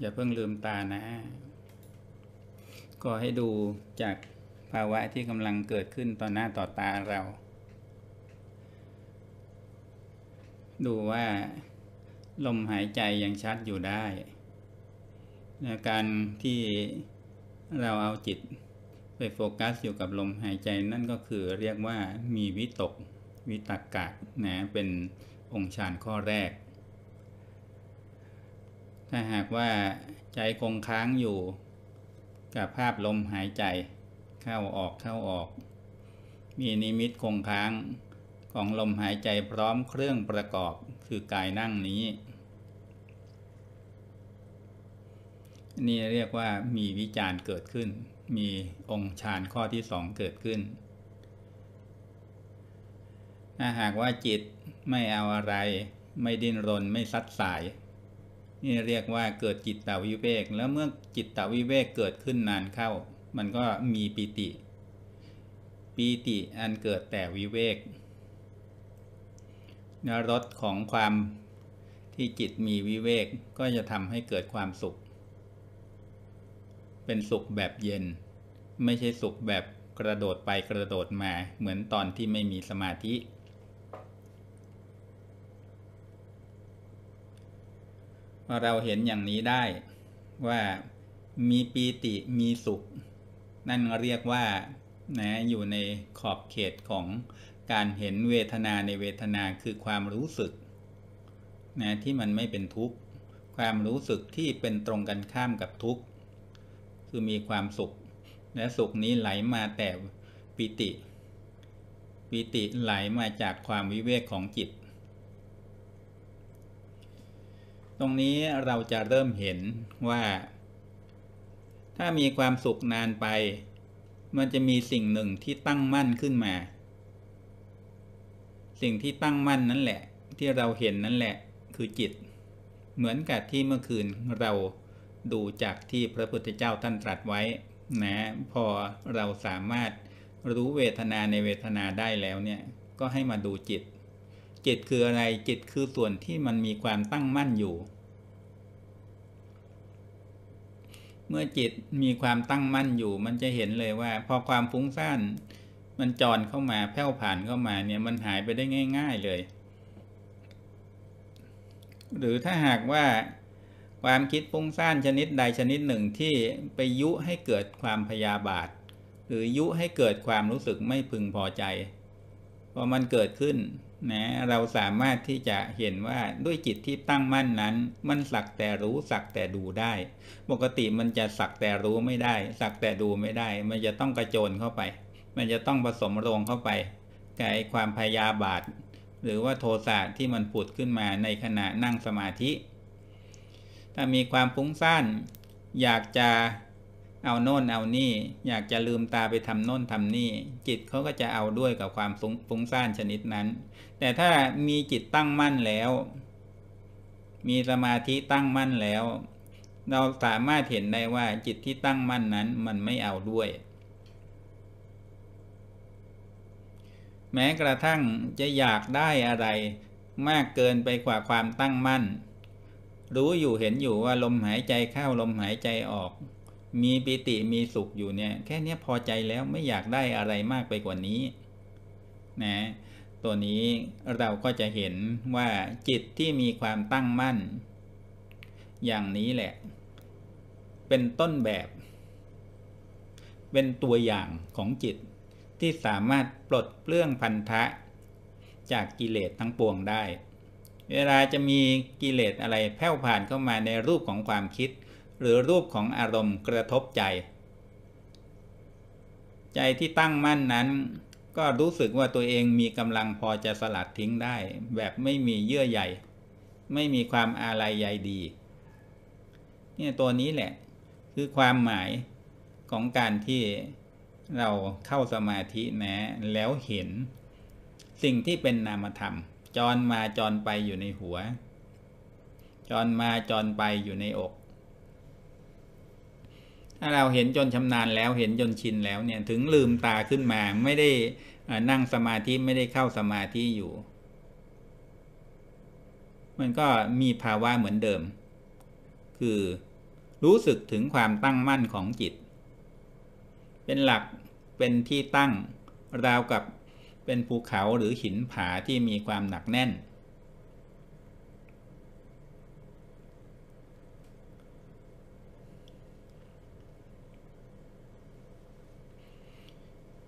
อย่าเพิ่งลืมตานะ ก็ให้ดูจากภาวะที่กำลังเกิดขึ้นต่อหน้าต่อตาเรา ดูว่าลมหายใจยังชัดอยู่ได้ การที่เราเอาจิตไปโฟกัสอยู่กับลมหายใจนั่นก็คือเรียกว่ามีวิตกวิตกกะนะเป็นองค์ฌานข้อแรกถ้าหากว่าใจคงค้างอยู่ กับภาพลมหายใจเข้าออกเข้าออก มีนิมิตคงค้างของลมหายใจพร้อมเครื่องประกอบคือกายนั่งนี้ นี่เรียกว่ามีวิจารเกิดขึ้น มีองค์ฌานข้อที่สองเกิดขึ้น ถ้าหากว่าจิตไม่เอาอะไรไม่ดิ้นรนไม่ซัดสายนี่เรียกว่าเกิดจิตตวิเวก แล้วเมื่อจิตตวิเวกเกิดขึ้นนานเข้า มันก็มีปีติปีติอันเกิดแต่วิเวกนรสของความที่จิตมีวิเวกก็จะทำให้เกิดความสุข เป็นสุขแบบเย็น ไม่ใช่สุขแบบกระโดดไปกระโดดมาเหมือนตอนที่ไม่มีสมาธิเราเห็นอย่างนี้ได้ว่ามีปีติมีสุข นั่นเรียกว่านะอยู่ในขอบเขตของการเห็นเวทนาในเวทนาคือความรู้สึก นะที่มันไม่เป็นทุกข์ความรู้สึกที่เป็นตรงกันข้ามกับทุกข์ คือมีความสุข และสุขนี้ไหลมาแต่ปิติปิติไหลมาจากความวิเวกของจิตตรงนี้เราจะเริ่มเห็นว่า ถ้ามีความสุขนานไป มันจะมีสิ่งหนึ่งที่ตั้งมั่นขึ้นมา สิ่งที่ตั้งมั่นนั่นแหละที่เราเห็นนั่นแหละคือจิต เหมือนกับที่เมื่อคืนเราดูจากที่พระพุทธเจ้าท่านตรัสไว้นะ พอเราสามารถรู้เวทนาในเวทนาได้แล้วเนี่ยก็ให้มาดูจิตจิต คืออะไร จิตคือส่วนที่มันมีความตั้งมั่นอยู่ เมื่อจิตมีความตั้งมั่นอยู่ มันจะเห็นเลยว่า พอความฟุ้งซ่าน มันจอนเข้ามาแผ่วผ่านเข้ามาเนี่ย มันหายไปได้ง่าย ๆเลย หรือถ้าหากว่า ความคิดฟุ้งซ่านชนิดใดชนิดหนึ่งที่ไปยุให้เกิดความพยาบาท หรือยุให้เกิดความรู้สึกไม่พึงพอใจ พอมันเกิดขึ้นนะเราสามารถที่จะเห็นว่าด้วยจิตที่ตั้งมั่นนั้น มันสักแต่รู้สักแต่ดูได้ ปกติมันจะสักแต่รู้ไม่ได้ สักแต่ดูไม่ได้ มันจะต้องกระโจนเข้าไป มันจะต้องผสมรงเข้าไปกับความพยาบาท หรือว่าโทสะที่มันผุดขึ้นมาในขณะนั่งสมาธิ ถ้ามีความฟุ้งซ่านอยากจะเอาโน่นเอานี่อยากจะลืมตาไปทำโน่นทำนี่จิตเขาก็จะเอาด้วยกับความฟุ้งซ่านชนิดนั้น แต่ถ้ามีจิตตั้งมั่นแล้ว มีสมาธิตั้งมั่นแล้ว เราสามารถเห็นได้ว่าจิตที่ตั้งมั่นนั้นมันไม่เอาด้วย แม้กระทั่งจะอยากได้อะไรมากเกินไปกว่าความตั้งมั่น รู้อยู่เห็นอยู่ว่าลมหายใจเข้า ลมหายใจออกมีปิติมีสุขอยู่เนี่ยแค่นี้พอใจแล้วไม่อยากได้อะไรมากไปกว่านี้นะตัวนี้เราก็จะเห็นว่าจิตที่มีความตั้งมั่น อย่างนี้แหละ เป็นต้นแบบ เป็นตัวอย่างของจิตที่สามารถปลดเปลื้องพันธะจากกิเลสทั้งปวงได้ เวลาจะมีกิเลสอะไรแผ่วผ่านเข้ามาในรูปของความคิดหรือรูปของอารมณ์กระทบใจ ใจที่ตั้งมั่นนั้น ก็รู้สึกว่าตัวเองมีกำลังพอจะสลัดทิ้งได้ แบบไม่มีเยื่อใหญ่ ไม่มีความอาลัยใยดีเนี่ยตัวนี้แหละคือความหมายของการที่เราเข้าสมาธินะแล้วเห็น สิ่งที่เป็นนามธรรม จรมาจรไปอยู่ในหัว จรมาจรไปอยู่ในอกถ้าเราเห็นจนชำนาญแล้วเห็นจนชินแล้วเนี่ยถึงลืมตาขึ้นมาไม่ได้นั่งสมาธิไม่ได้เข้าสมาธิอยู่ มันก็มีภาวะเหมือนเดิม คือรู้สึกถึงความตั้งมั่นของจิต เป็นหลักเป็นที่ตั้งราวกับเป็นภูเขาหรือหินผาที่มีความหนักแน่น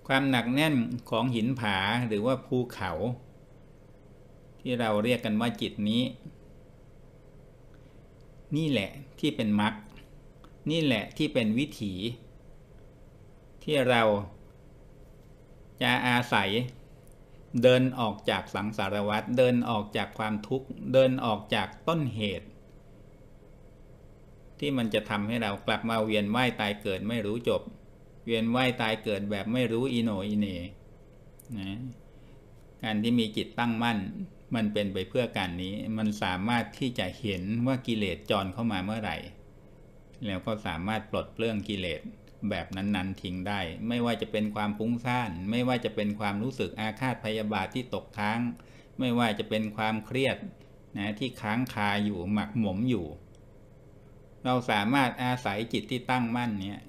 ความหนักแน่นของหินผาหรือว่าภูเขา ที่เราเรียกกันว่าจิตนี้ นี่แหละที่เป็นมรรคนี่แหละที่เป็นวิถี ที่เราจะอาศัย เดินออกจากสังสารวัฏเดินออกจากความทุกข์เดินออกจากต้นเหตุ ที่มันจะทำให้เรากลับมาเวียนว่ายตายเกิดไม่รู้จบเวียนว่ายตายเกิดแบบไม่รู้อีโนอีเนนะการที่มีจิตตั้งมั่น มันเป็นไปเพื่อการนี้ มันสามารถที่จะเห็นว่ากิเลสจรเข้ามาเมื่อไหร่ แล้วก็สามารถปลดเปลื้องกิเลสแบบนั้นๆทิ้งได้ ไม่ว่าจะเป็นความฟุ้งซ่านไม่ว่าจะเป็นความรู้สึกอาฆาตพยาบาทที่ตกค้าง ไม่ว่าจะเป็นความเครียดนะที่ค้างคาอยู่หมักหมมอยู่ เราสามารถอาศัยจิตที่ตั้งมั่นเนี่ย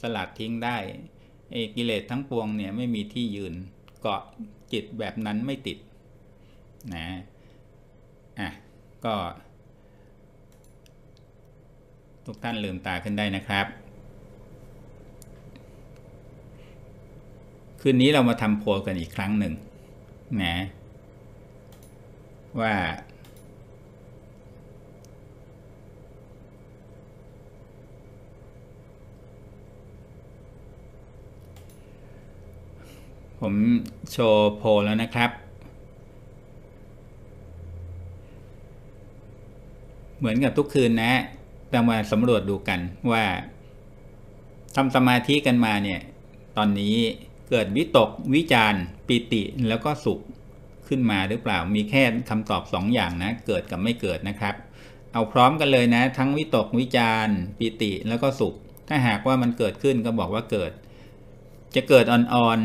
สลัดทิ้งได้ไอ้กิเลสทั้งปวงเนี่ยไม่มีที่ยืนเกาะจิตแบบนั้นไม่ติดนะอ่ะก็ทุกท่านลืมตาขึ้นได้นะครับ คืนนี้เรามาทำโพลกันอีกครั้งหนึ่งนะว่าผมโชว์โพลแล้วนะครับ เหมือนกับทุกคืนนะเรามาสำรวจดูกันว่าทำสมาธิกันมาเนี่ย ตอนนี้เกิดวิตกวิจารปิติแล้วก็สุขขึ้นมาหรือเปล่า มีแค่คำตอบสองอย่างนะ เกิดกับไม่เกิดนะครับ เอาพร้อมกันเลยนะ ทั้งวิตก วิจารปิติแล้วก็สุข ถ้าหากว่ามันเกิดขึ้นก็บอกว่าเกิด จะเกิดอ่อน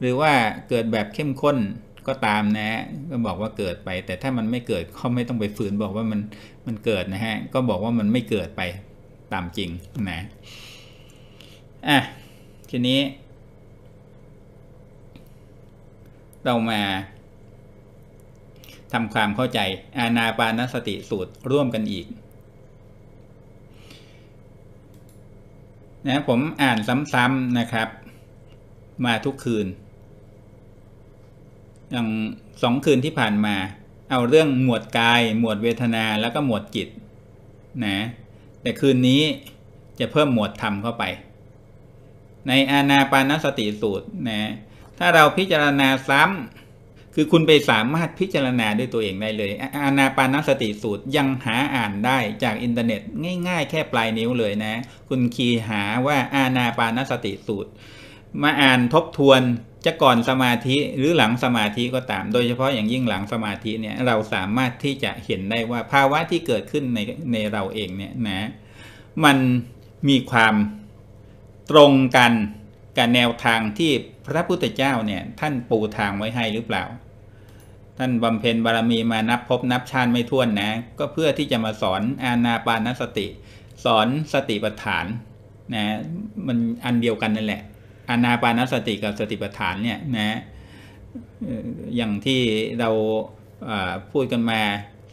หรือว่าเกิดแบบเข้มข้นก็ตามนะฮะก็บอกว่าเกิดไป แต่ถ้ามันไม่เกิดก็ไม่ต้องไปฝืนบอกว่ามันมันเกิดนะฮะก็บอกว่ามันไม่เกิดไปตามจริงนะ อ่ะทีนี้เรามาทำความเข้าใจอานาปานสติสูตรร่วมกันอีกนะผมอ่านซ้ำๆนะครับ มาทุกคืนอย่างสองคืนที่ผ่านมาเอาเรื่องหมวดกาย หมวดเวทนาแล้วก็หมวดจิตนะ แต่คืนนี้จะเพิ่มหมวดธรรมเข้าไปในอาณาปานสติสูตรนะ ถ้าเราพิจารณาซ้ำคือคุณไปสามารถพิจารณาด้วยตัวเองได้เลย อาณาปานสติสูตรยังหาอ่านได้จากอินเทอร์เน็ตง่าย ๆ แค่ปลายนิ้วเลยนะ คุณคีย์หาว่าอาณาปานสติสูตร มาอ่านทบทวนจะก่อนสมาธิหรือหลังสมาธิก็ตาม โดยเฉพาะอย่างยิ่งหลังสมาธิเนี่ยเราสามารถที่จะเห็นได้ว่าภาวะที่เกิดขึ้นในในเราเองเนี่ยนะมันมีความตรงกัน กับแนวทางที่พระพุทธเจ้าเนี่ยท่านปูทางไว้ให้หรือเปล่า ท่านบำเพ็ญบารมีมานับพบนับชาติไม่ท้วนนะก็เพื่อที่จะมาสอนอาณาปานสติ สอนสติปัฏฐานนะมันอันเดียวกันนั่นแหละอานาปานสติกับสติปัฏฐานเนี่ยนะ อย่างที่เราพูดกันมา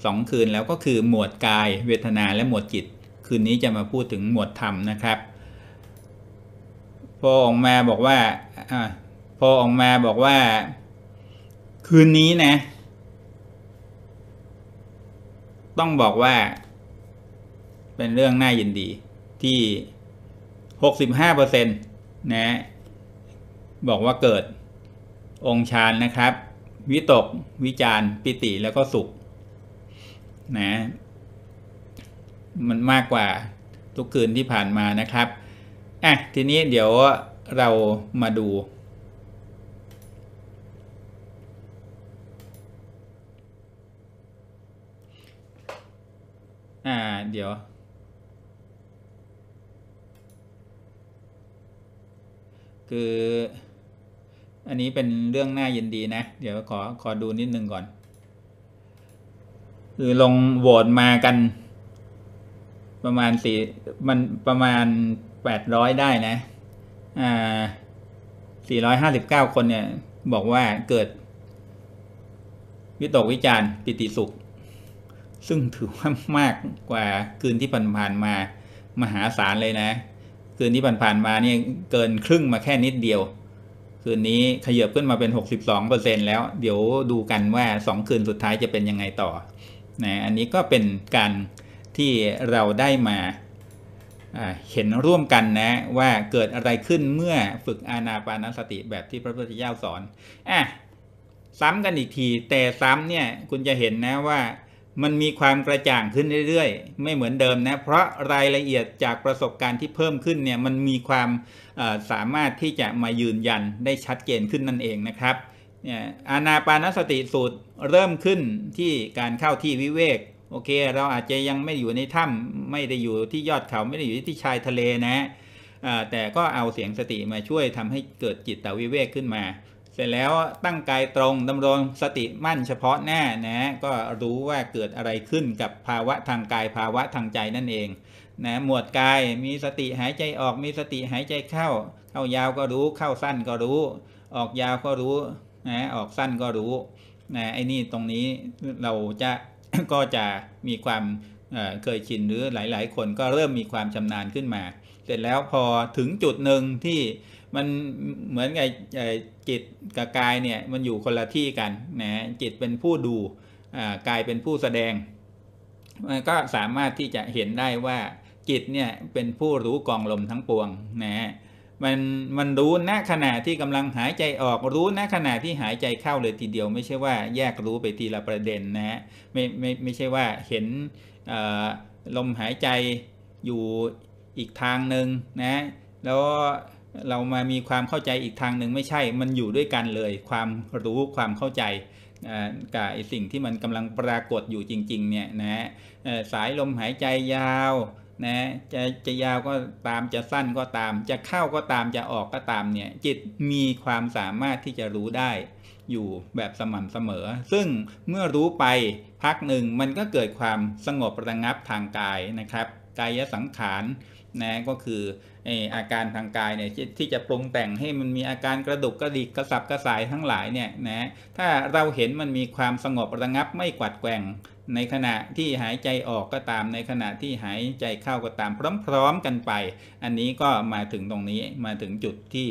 สองคืนแล้วก็คือหมวดกาย เวทนาและหมวดจิต คืนนี้จะมาพูดถึงหมวดธรรมนะครับ พอออกมาบอกว่าอพอออกมาบอกว่าคืนนี้นะ ต้องบอกว่า เป็นเรื่องน่ายินดี ที่หกสิบห้าเปอร์เซ็นต์นะบอกว่าเกิด องค์ฌานนะครับ วิตก วิจารปิติแล้วก็สุขนะมันมากกว่าทุกคืนที่ผ่านมานะครับ อ่ะ ทีนี้เดี๋ยว เรามาดู อ่า เดี๋ยว คืออันนี้เป็นเรื่องน่ายินดีนะ เดี๋ยวขอขอดูนิดนึงก่อนคือลงโหวตมากัน ประมาณสี่มันประมาณแปดร้อยได้นะอ่าสี่ร้อยห้าสิบเก้าคนเนี่ยบอกว่าเกิดวิตกวิจารณปิติสุข ซึ่งถือว่ามากกว่าคืนที่ผ่านๆมามหาศาลเลยนะ คืนที่ผ่านๆมาเนี่ยเกินครึ่งมาแค่นิดเดียวคืนนี้ขยับขึ้นมาเป็น 62%แล้ว เดี๋ยวดูกันว่า 2 คืนสุดท้ายจะเป็นยังไงต่อ นะ อันนี้ก็เป็นการที่เราได้มาเห็นร่วมกันนะว่าเกิดอะไรขึ้นเมื่อฝึกอานาปานสติแบบที่พระพุทธเจ้าสอนอ่ะซ้ำกันอีกที แต่ซ้ำเนี่ยคุณจะเห็นนะว่ามันมีความกระจ่างขึ้นเรื่อยๆ ไม่เหมือนเดิมนะ เพราะรายละเอียดจากประสบการณ์ที่เพิ่มขึ้นเนี่ย มันมีความสามารถที่จะมายืนยันได้ชัดเจนขึ้นนั่นเองนะครับอานาปานสติสูตรเริ่มขึ้นที่การเข้าที่วิเวก โอเค เราอาจจะยังไม่อยู่ในถ้ำ ไม่ได้อยู่ที่ยอดเขา ไม่ได้อยู่ที่ชายทะเลนะแต่ก็เอาเสียงสติมาช่วยทำให้เกิดจิตตวิเวกขึ้นมาเสร็จแล้วตั้งกายตรงดำรงสติมั่นเฉพาะหน้านะก็รู้ว่าเกิดอะไรขึ้นกับภาวะทางกายภาวะทางใจนั่นเองนะหมวดกายมีสติหายใจออกมีสติหายใจเข้า เข้ายาวก็รู้เข้าสั้นก็รู้ ออกยาวก็รู้นะออกสั้นก็รู้นะไอ้นี่ตรงนี้เราจะก็จะมีความเคยชินหรือหลาย ๆ คนก็เริ่มมีความชำนาญขึ้นมา เสร็จแล้วพอถึงจุดหนึ่งที่มันเหมือนกับจิตกับกายเนี่ยมันอยู่คนละที่กันนะจิตเป็นผู้ดูกายเป็นผู้แสดงมันก็สามารถที่จะเห็นได้ว่าจิตเนี่ยเป็นผู้รู้กองลมทั้งปวงนะฮะมันมันรู้ณขณะที่กำลังหายใจออกรู้ณขณะที่หายใจเข้าเลยทีเดียว ไม่ใช่ว่าแยกรู้ไปทีละประเด็นนะฮะไม่ไม่ไม่ใช่ว่าเห็นลมหายใจอยู่อีกทางหนึ่งนะแล้วเรามามีความเข้าใจอีกทางหนึ่งไม่ใช่ มันอยู่ด้วยกันเลย ความรู้ความเข้าใจกับสิ่งที่มันกำลังปรากฏอยู่จริงๆเนี่ยนะฮะสายลมหายใจยาวนะจะจะยาวก็ตามจะสั้นก็ตาม จะเข้าก็ตามจะออกก็ตามเนี่ยจิตมีความสามารถที่จะรู้ได้ อยู่แบบสม่ำเสมอ ซึ่งเมื่อรู้ไปพักหนึ่งมันก็เกิดความสงบประงับทางกายนะครับกายสังขาร นะ ก็คืออาการทางกายเนี่ยที่จะปรุงแต่งให้มันมีอาการกระดุกกระดิกกระสับกระสายทั้งหลายเนี่ยนะ ถ้าเราเห็นมันมีความสงบระงับไม่กวัดแกว่งในขณะที่หายใจออกก็ตามในขณะที่หายใจเข้าก็ตามพร้อม ๆ กันไป อันนี้ก็มาถึงตรงนี้มาถึงจุดที่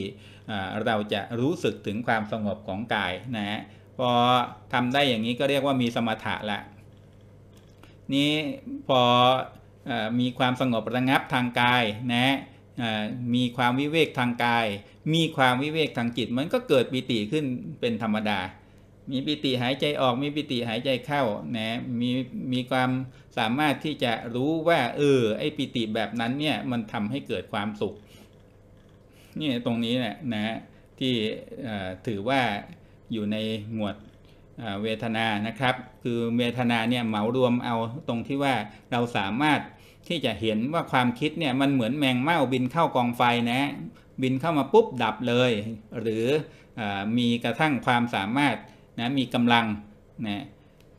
เราจะรู้สึกถึงความสงบของกายนะฮะพอทำได้อย่างนี้ก็เรียกว่ามีสมถะละ นี้พอมีความสงบระงับทางกายนะมีความวิเวกทางกาย มีความวิเวกทางจิต มันก็เกิดปิติขึ้นเป็นธรรมดา มีปิติหายใจออก มีปิติหายใจเข้านะมีมีความสามารถที่จะรู้ว่า เออไอปิติแบบนั้นเนี่ยมันทำให้เกิดความสุขนี่ตรงนี้เนี่ะนะที่ถือว่าอยู่ในหมวดเวทนานะครับ คือเวทนาเนี่ยเหมารวมเอาตรงที่ว่าเราสามารถที่จะเห็นว่าความคิดเนี่ยมันเหมือนแมงเม่าบินเข้ากองไฟนะ บินเข้ามาปุ๊บดับเลย หรืออมีกระทั่งความสามารถนะมีกำลังนะ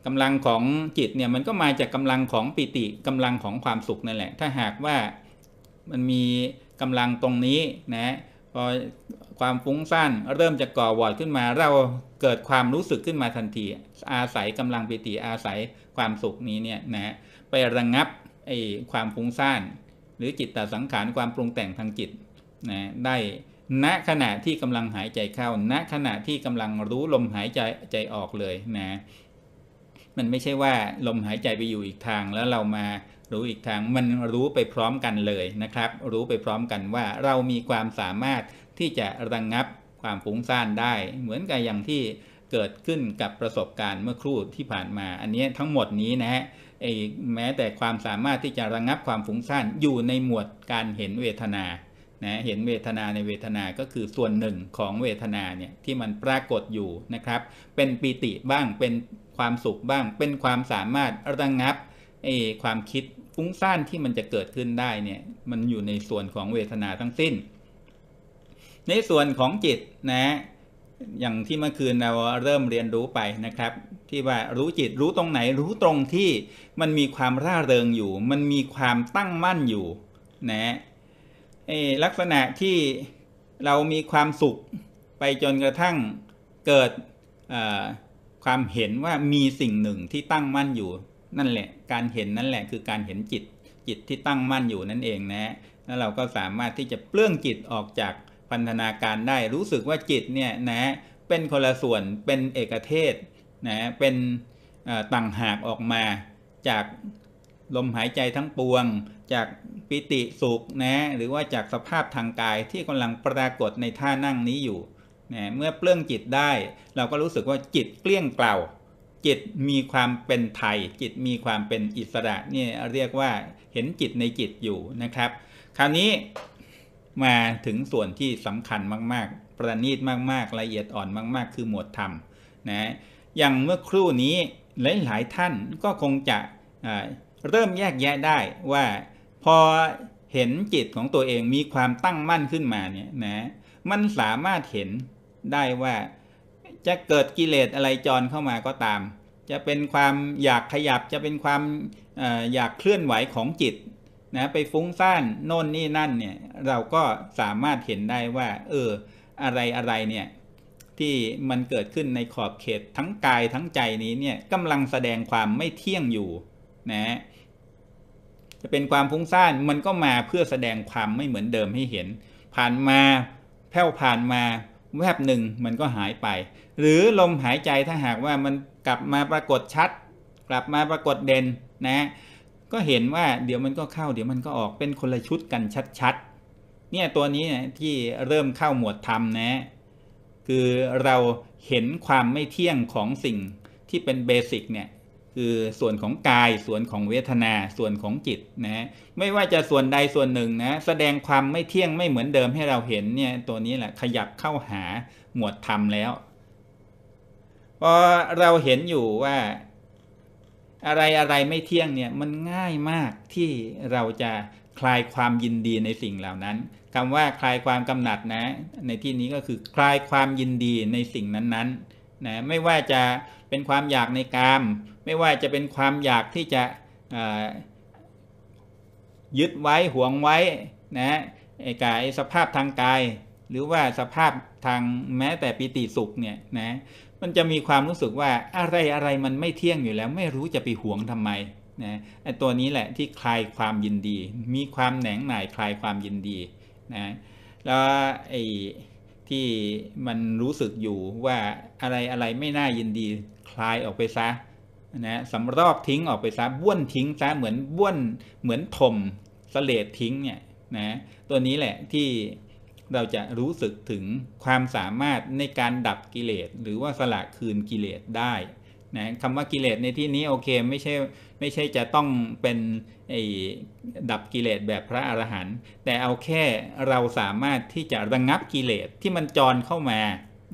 กำลังของจิตเนี่ยมันก็มาจากกำลังของปิติกำลังของความสุขนั่นแหละถ้าหากว่ามันมีกำลังตรงนี้นะพอความฟุ้งซ่านเริ่มจะก่อวอร์ดขึ้นมาเราเกิดความรู้สึกขึ้นมาทันทีอาศัยกำลังปิติอาศัยความสุขนี้เนี่ยนะไประงงับไอความฟุ้งซ่านหรือจิตตสังขารความปรุงแต่งทางจิตนะได้ณขณะที่กำลังหายใจเข้า ณขณะที่กำลังรู้ลมหายใจใจออกเลยนะ มันไม่ใช่ว่า ลมหายใจไปอยู่อีกทางแล้วเรามารู้อีกทางมันรู้ไปพร้อมกันเลยนะครับ รู้ไปพร้อมกันว่าเรามีความสามารถที่จะระงงับความฟุ้งซ่านได้ เหมือนกับอย่างที่เกิดขึ้นกับประสบการณ์เมื่อครู่ที่ผ่านมา อันนี้ทั้งหมดนี้นะฮะแม้แต่ความสามารถที่จะระงงับความฟุ้งซ่านอยู่ในหมวดการเห็นเวทนานะเห็นเวทนาในเวทนาก็คือส่วนหนึ่งของเวทนาเนี่ย ที่มันปรากฏอยู่นะครับ เป็นปีติบ้าง เป็นความสุขบ้าง เป็นความสามารถระงงับไอ้ความคิดฟุ้งซ่านที่มันจะเกิดขึ้นได้เนี่ย มันอยู่ในส่วนของเวทนาทั้งสิ้น ในส่วนของจิตนะอย่างที่เมื่อคืนเราเริ่มเรียนรู้ไปนะครับ ที่ว่ารู้จิตรู้ตรงไหนรู้ตรงที่มันมีความร่าเริงอยู่ มันมีความตั้งมั่นอยู่นะลักษณะที่เรามีความสุขไปจนกระทั่งเกิดความเห็นว่ามีสิ่งหนึ่งที่ตั้งมั่นอยู่ นั่นแหละการเห็นนั่นแหละคือการเห็นจิตจิตที่ตั้งมั่นอยู่นั่นเองนะแล้วเราก็สามารถที่จะเปลื้องจิตออกจากพันธนาการได้รู้สึกว่าจิต เนี่ยนะเป็นคนละส่วนเป็นเอกเทศนะเป็นต่างหากออกมาจากลมหายใจทั้งปวง จากปิติสุขนะหรือว่าจากสภาพทางกายที่กำลังปรากฏในท่านั่งนี้อยู่นะเมื่อเปลื้องจิตได้ เราก็รู้สึกว่าจิตเกลี้ยงเกล่า จิตมีความเป็นไทยจิตมีความเป็นอิสระนี่เรียกว่าเห็นจิตในจิตอยู่นะครับ คราวนี้มาถึงส่วนที่สำคัญมากๆ ประณีตมากๆ ละเอียดอ่อนมากๆ คือหมวดธรรมนะอย่างเมื่อครู่นี้หลายๆ ท่านก็คงจะเริ่มแยกแยะได้ว่าพอเห็นจิตของตัวเองมีความตั้งมั่นขึ้นมาเนี่ยนะ มันสามารถเห็นได้ว่าจะเกิดกิเลสอะไรจรเข้ามาก็ตาม จะเป็นความอยากขยับ จะเป็นความอยากเคลื่อนไหวของจิตนะไปฟุ้งซ่านโน่นนี่นั่น เนี่ย เราก็สามารถเห็นได้ว่า เออ อะไรอะไรเนี่ย ที่มันเกิดขึ้นในขอบเขตทั้งกายทั้งใจนี้เนี่ยกำลังแสดงความไม่เที่ยงอยู่ นะ จะเป็นความฟุ้งซ่านมันก็มาเพื่อแสดงความไม่เหมือนเดิมให้เห็น ผ่านมาแผ่วผ่านมาแวบหนึ่งมันก็หายไป หรือลมหายใจถ้าหากว่ามันกลับมาปรากฏชัด กลับมาปรากฏเด่นนะก็เห็นว่าเดี๋ยวมันก็เข้าเดี๋ยวมันก็ออกเป็นคนละชุดกันชัด ๆ เนี่ยตัวนี้นะที่เริ่มเข้าหมวดธรรมนะคือเราเห็นความไม่เที่ยงของสิ่งที่เป็นเบสิกเนี่ย คือส่วนของกายส่วนของเวทนาส่วนของจิตนะ ไม่ว่าจะส่วนใดส่วนหนึ่งนะ แสดงความไม่เที่ยงไม่เหมือนเดิมให้เราเห็นเนี่ยตัวนี้แหละขยับเข้าหาหมวดธรรมแล้วพอเราเห็นอยู่ว่าอะไรอะไรไม่เที่ยงเนี่ยมันง่ายมากที่เราจะคลายความยินดีในสิ่งเหล่านั้นคำว่าคลายความกำหนัดนะ ในที่นี้ก็คือคลายความยินดีในสิ่งนั้นๆนะไม่ว่าจะเป็นความอยากใน กาม ไม่ว่าจะเป็นความอยากที่จะยึดไว้หวงไว้นะไอ้กายสภาพทางกาย หรือว่าสภาพทางแม้แต่ปิติสุขเนี่ยนะมันจะมีความรู้สึกว่าอะไรอะไรมันไม่เที่ยงอยู่แล้ว ไม่รู้จะไปหวงทำไมนะไอตัวนี้แหละที่คลายความยินดี มีความแหนงหน่ายคลายความยินดีนะแล้วไอที่มันรู้สึกอยู่ว่าอะไรอะไรไม่น่ายินดี คลายออกไปซะนะสำรอบทิ้งออกไปซะบ้วนทิ้งซะเหมือนบ้วนเหมือนถมสเลดทิ้งเนี่ยนะตัวนี้แหละที่เราจะรู้สึกถึงความสามารถในการดับกิเลส หรือว่าสละคืนกิเลสได้นะคำว่ากิเลสในที่นี้โอเคไม่ใช่ไม่ใช่จะต้องเป็นดับกิเลสแบบพระอรหันต์แต่เอาแค่เราสามารถที่จะระงงับกิเลสที่มันจรเข้ามา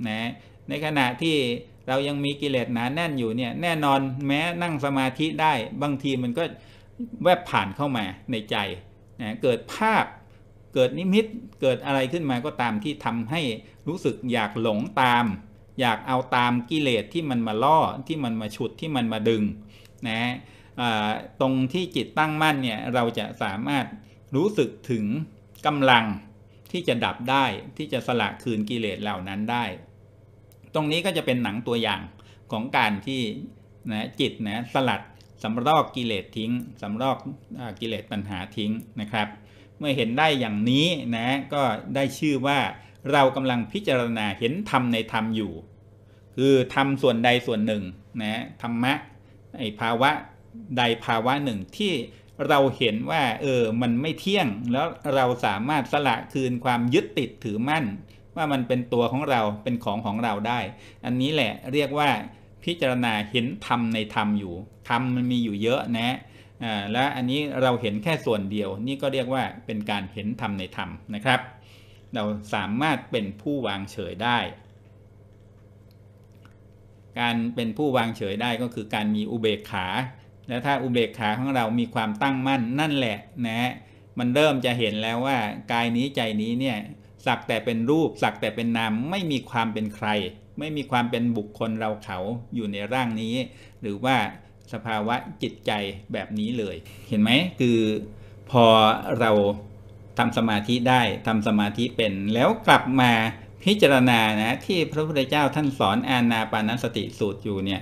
นะในขณะที่เรายังมีกิเลสหนาแน่นอยู่เนี่ยแน่นอนแม้นั่งสมาธิได้ บางทีมันก็แวบผ่านเข้ามาในใจนะเกิดภาพเกิดนิมิต เกิดอะไรขึ้นมา ก็ตามที่ทำให้รู้สึกอยากหลงตาม อยากเอาตามกิเลสที่มันมาล่อ ที่มันมาฉุด ที่มันมาดึง นะตรงที่จิตตั้งมั่นเนี่ย เราจะสามารถรู้สึกถึงกำลังที่จะดับได้ ที่จะสละคืนกิเลสเหล่านั้นได้ ตรงนี้ก็จะเป็นหนังตัวอย่างของการที่นะจิตนะสลัดสำรอกกิเลสทิ้งสำรอกกิเลสตัณหาทิ้งนะครับมื่อเห็นได้อย่างนี้นะ ก็ได้ชื่อว่า เรากำลังพิจารณาเห็นธรรมในธรรมอยู่ คือธรรมส่วนใดส่วนหนึ่ง นะธรรมะ ไอภาวะ ใดภาวะหนึ่ง ที่เราเห็นว่า เออมันไม่เที่ยง แล้วเราสามารถสละคืนความยึดติดถือมั่น ว่ามันเป็นตัวของเราเป็นของของเราได้ อันนี้แหละ เรียกว่าพิจารณาเห็นธรรมในธรรมอยู่ธรรมมันมีอยู่เยอะนะและอันนี้เราเห็นแค่ส่วนเดียว นี่ก็เรียกว่าเป็นการเห็นธรรมในธรรมนะครับ เราสามารถเป็นผู้วางเฉยได้ การเป็นผู้วางเฉยได้ก็คือการมีอุเบกขาและถ้าอุเบกขาของเรา มีความตั้งมั่นนั่นแหละนะฮะมันเริ่มจะเห็นแล้วว่ากายนี้ใจนี้เนี่ยสักแต่เป็นรูปสักแต่เป็นนามไม่มีความเป็นใคร ไม่มีความเป็นบุคคลเราเขาอยู่ในร่างนี้ หรือว่าสภาวะจิตใจแบบนี้เลย เห็นไหมคือพอเราทำสมาธิได้ทำสมาธิเป็น แล้วกลับมาพิจารณา นะ ที่พระพุทธเจ้าท่านสอนอานาปานสติสูตรอยู่เนี่ย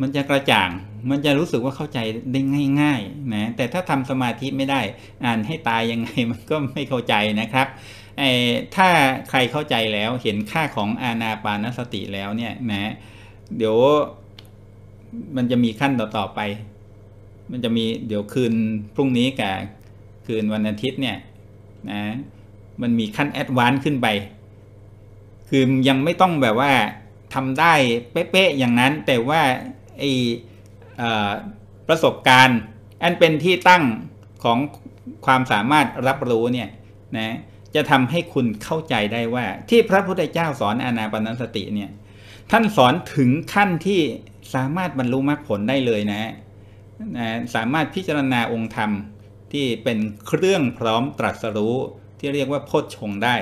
มันจะกระจ่าง มันจะรู้สึกว่าเข้าใจได้ง่ายๆ นะ แต่ถ้าทำสมาธิไม่ได้ อ่านให้ตายยังไงมันก็ไม่เข้าใจนะครับไอ้ถ้าใครเข้าใจแล้ว เห็นค่าของอานาปานสติแล้วเนี่ย นะ เดี๋ยวมันจะมีขั้นต่อๆไป มันจะมีเดี๋ยวคืนพรุ่งนี้กับคืนวันอาทิตย์เนี่ยนะ มันมีขั้นแอดวานซ์ขึ้นไป คือยังไม่ต้องแบบว่าทำได้เป๊ะๆอย่างนั้นแต่ว่าไอ้ประสบการณ์ อันเป็นที่ตั้งของความสามารถรับรู้เนี่ย นะ จะทำให้คุณเข้าใจได้ว่า ที่พระพุทธเจ้าสอนอานาปนสติเนี่ย ท่านสอนถึงขั้นที่สามารถบรรลุมรรคผลได้เลยนะนะ สามารถพิจารณาองค์ธรรมที่เป็นเครื่องพร้อมตรัสรู้ที่เรียกว่าโพชฌงได้